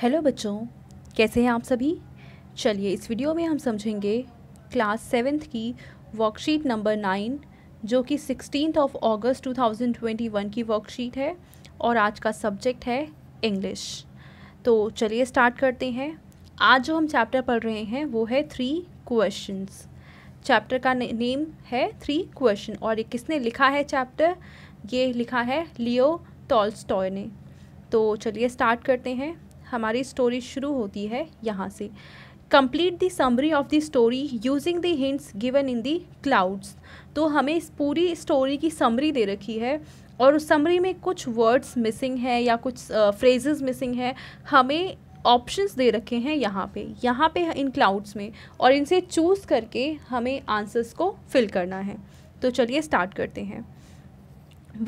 hello बच्चों कैसे हैं आप सभी चलिए इस वीडियो में हम समझेंगे क्लास सेवेंथ की वर्कशीट नंबर नाइन जो कि सिक्सटीन ऑफ अगस्त 2021 की वर्कशीट है और आज का सब्जेक्ट है इंग्लिश तो चलिए स्टार्ट करते हैं आज जो हम चैप्टर पढ़ रहे हैं वो है थ्री क्वेश्चंस चैप्टर का नेम है थ्री क्वेश्चन और ये किसने लिखा है चैप्टर ये लिखा है लियो टॉल्स्टॉय ने तो चलिए स्टार्ट करते हैं हमारी स्टोरी शुरू होती है यहाँ से complete the summary of the story using the hints given in the clouds तो हमें इस पूरी स्टोरी की समरी दे रखी है और उस समरी में कुछ वर्ड्स मिसिंग हैं या कुछ फ्रेजेस मिसिंग हैं हमें ऑप्शंस दे रखे हैं यहाँ पे यहाँ पे इन क्लाउड्स में और इनसे चूज़ करके हमें आंसर्स को फिल करना है तो चलिए स्टार्ट करते हैं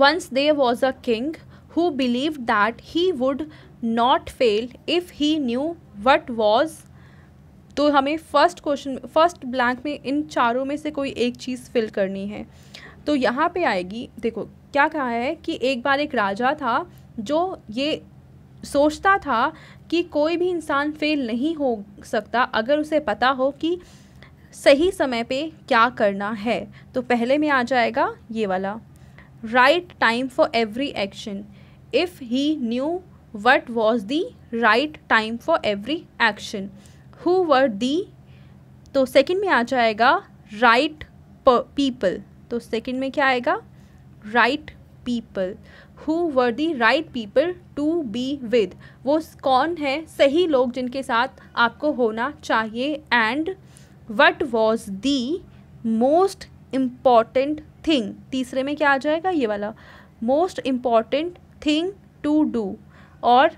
once there was a king who believed that he would not fail if he knew what was तो हमें फर्स्ट क्वेश्चन फर्स्ट ब्लैंक में इन चारों में से कोई एक चीज़ फिल करनी है तो यहाँ पे आएगी देखो क्या कहा है कि एक बार एक राजा था जो ये सोचता था कि कोई भी इंसान फेल नहीं हो सकता अगर उसे पता हो कि सही समय पे क्या करना है तो पहले में आ जाएगा ये वाला right time for every action if he knew what was the right time for every action who were the तो सेकेंड में आ जाएगा राइट पीपल तो सेकेंड में क्या आएगा right people who were the right people to be with वो कौन है सही लोग जिनके साथ आपको होना चाहिए and what was the most important thing तीसरे में क्या आ जाएगा ये वाला most important thing to do और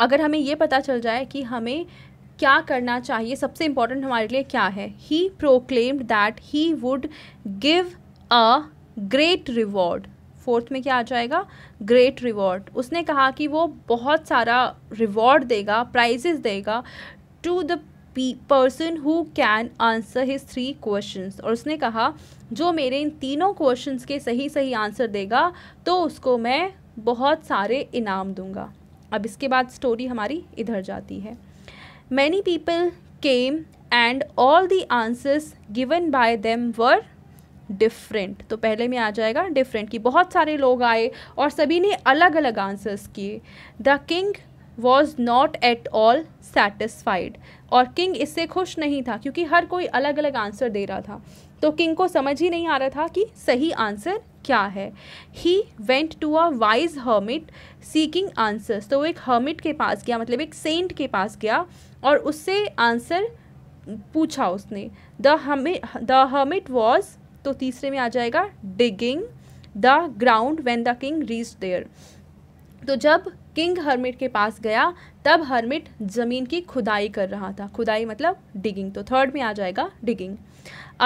अगर हमें ये पता चल जाए कि हमें क्या करना चाहिए सबसे इम्पोर्टेंट हमारे लिए क्या है he proclaimed that he would give a great reward fourth में क्या आ जाएगा ग्रेट रिवॉर्ड उसने कहा कि वो बहुत सारा रिवॉर्ड देगा प्राइजेस देगा to the person who can answer his three questions और उसने कहा जो मेरे इन तीनों क्वेश्चंस के सही सही आंसर देगा तो उसको मैं बहुत सारे इनाम दूंगा अब इसके बाद स्टोरी हमारी इधर जाती है many people came and all the answers given by them were different तो पहले में आ जाएगा डिफरेंट कि बहुत सारे लोग आए और सभी ने अलग अलग आंसर्स किए the king was not at all satisfied और किंग इससे खुश नहीं था क्योंकि हर कोई अलग अलग आंसर दे रहा था तो किंग को समझ ही नहीं आ रहा था कि सही आंसर क्या है he went to a wise hermit seeking answers तो वो एक हर्मिट के पास गया मतलब एक सेंट के पास गया और उससे आंसर पूछा उसने the hermit the hermit was तो तीसरे में आ जाएगा digging the ground when the king reach there तो जब किंग हर्मिट के पास गया तब हर्मिट ज़मीन की खुदाई कर रहा था खुदाई मतलब डिगिंग तो थर्ड में आ जाएगा डिगिंग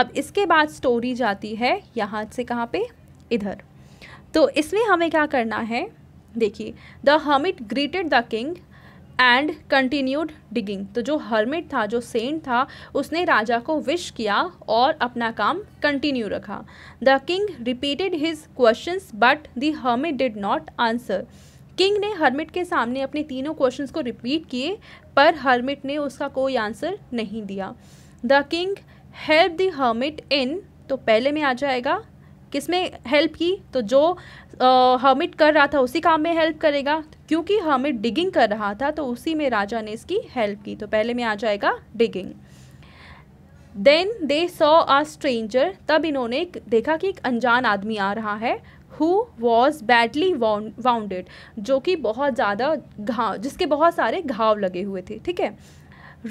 अब इसके बाद स्टोरी जाती है यहाँ से कहाँ पे इधर तो इसमें हमें क्या करना है देखिए the hermit greeted the king and continued digging तो जो हर्मिट था जो सेंट था उसने राजा को विश किया और अपना काम कंटिन्यू रखा the king repeated his question but the hermit did not answer king ने हर्मिट के सामने अपने तीनों क्वेश्चंस को रिपीट किए पर हर्मिट ने उसका कोई आंसर नहीं दिया the king help the hermit in तो पहले में आ जाएगा किसमें हेल्प की तो जो हर्मिट कर रहा था उसी काम में हेल्प करेगा क्योंकि हर्मिट डिगिंग कर रहा था तो उसी में राजा ने इसकी हेल्प की तो पहले में आ जाएगा digging then they saw a stranger तब इन्होंने देखा कि एक अनजान आदमी आ रहा है हु वॉज बैडली वाउंडेड जो कि बहुत ज़्यादा घाव जिसके बहुत सारे घाव लगे हुए थे ठीक है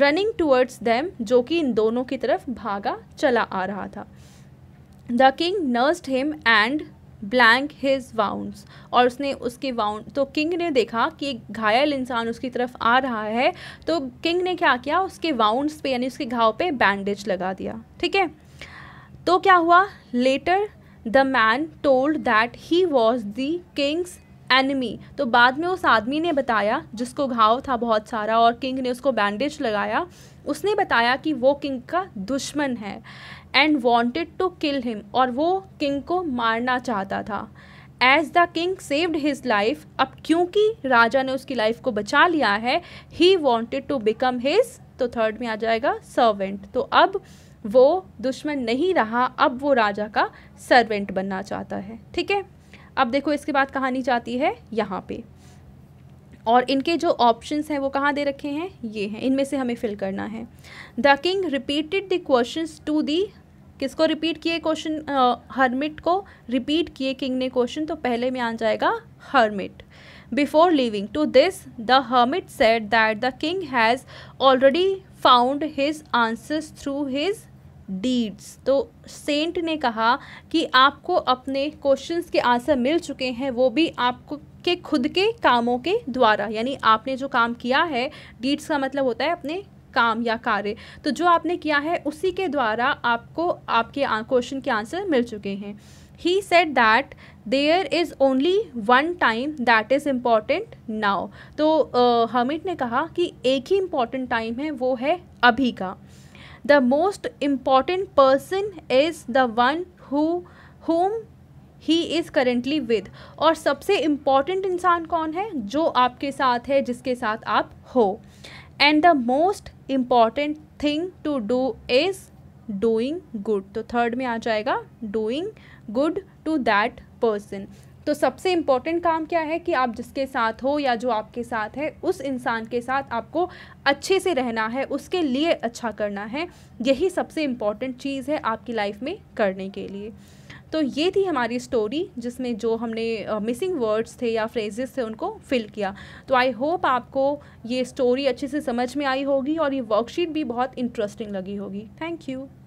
रनिंग टूवर्ड्स दैम जो कि इन दोनों की तरफ भागा चला आ रहा था the king nursed him and blank his wounds और उसने उसके वाउंड तो किंग ने देखा कि एक घायल इंसान उसकी तरफ आ रहा है तो किंग ने क्या किया उसके वाउंड्स पे यानी उसके घाव पे बैंडेज लगा दिया ठीक है तो क्या हुआ later the man told that he was the king's enemy तो बाद में उस आदमी ने बताया जिसको घाव था बहुत सारा और किंग ने उसको बैंडेज लगाया उसने बताया कि वो किंग का दुश्मन है and wanted to kill him और वो किंग को मारना चाहता था as the king saved his life अब क्योंकि राजा ने उसकी लाइफ को बचा लिया है he wanted to become his तो थर्ड में आ जाएगा सर्वेंट तो अब वो दुश्मन नहीं रहा अब वो राजा का सर्वेंट बनना चाहता है ठीक है अब देखो इसके बाद कहानी जाती है यहाँ पे और इनके जो ऑप्शंस हैं वो कहाँ दे रखे हैं ये हैं इनमें से हमें फिल करना है the king repeated the question to the किसको रिपीट किए क्वेश्चन हर्मिट को रिपीट किए किंग ने क्वेश्चन तो पहले में आ जाएगा hermit before living to this the hermit said that the king has already found his answers through his deeds तो सेंट ने कहा कि आपको अपने क्वेश्चंस के आंसर मिल चुके हैं वो भी आपको के खुद के कामों के द्वारा यानी आपने जो काम किया है डीड्स का मतलब होता है अपने काम या कार्य तो जो आपने किया है उसी के द्वारा आपको आपके क्वेश्चन के आंसर मिल चुके हैं he said that there is only one time that is important now तो हमिट ने कहा कि एक ही इम्पॉर्टेंट टाइम है वो है अभी का the most important person is the one who whom he is currently with और सबसे इम्पॉर्टेंट इंसान कौन है जो आपके साथ है जिसके साथ आप हो and the most important thing to do is doing good तो थर्ड में आ जाएगा doing good to that person तो सबसे इम्पॉर्टेंट काम क्या है कि आप जिसके साथ हो या जो आपके साथ है उस इंसान के साथ आपको अच्छे से रहना है उसके लिए अच्छा करना है यही सबसे इम्पॉर्टेंट चीज़ है आपकी लाइफ में करने के लिए तो ये थी हमारी स्टोरी जिसमें जो हमने मिसिंग वर्ड्स थे या फ्रेजेस थे उनको फिल किया तो आई होप आपको ये स्टोरी अच्छे से समझ में आई होगी और ये वर्कशीट भी बहुत इंटरेस्टिंग लगी होगी थैंक यू